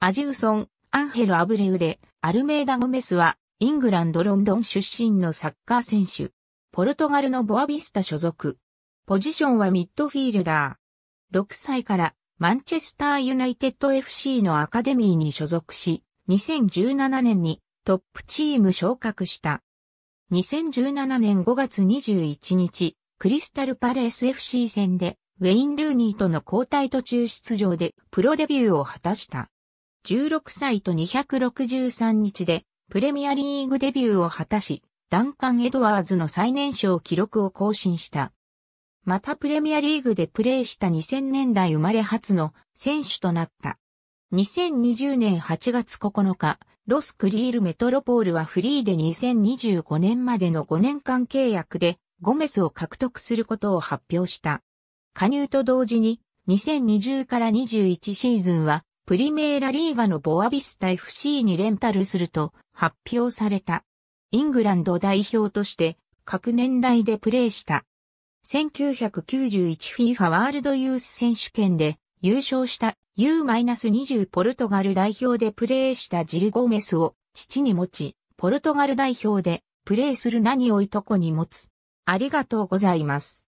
アジウソン、アンヘル・アブレウデ、アルメーダ・ゴメスは、イングランド・ロンドン出身のサッカー選手。ポルトガルのボアビスタ所属。ポジションはミッドフィールダー。6歳からマンチェスターユナイテッド FC のアカデミーに所属し、2017年にトップチーム昇格した。2017年5月21日、クリスタルパレース FC 戦で、ウェイン・ルーニーとの交代途中出場でプロデビューを果たした。16歳と263日でプレミアリーグデビューを果たし、ダンカン・エドワーズの最年少記録を更新した。またプレミアリーグでプレーした2000年代生まれ初の選手となった。2020年8月9日、ロスクリールメトロポールはフリーで2025年までの5年間契約でゴメスを獲得することを発表した。加入と同時に2020から21シーズンはプリメーラリーガのボアビスタ FC にレンタルすると発表された。イングランド代表として各年代でプレーした。1991FIFA ワールドユース選手権で優勝した U-20 ポルトガル代表でプレーしたジル・ゴメスを父に持ち、ポルトガル代表でプレーする何をいとこに持つ。ありがとうございます。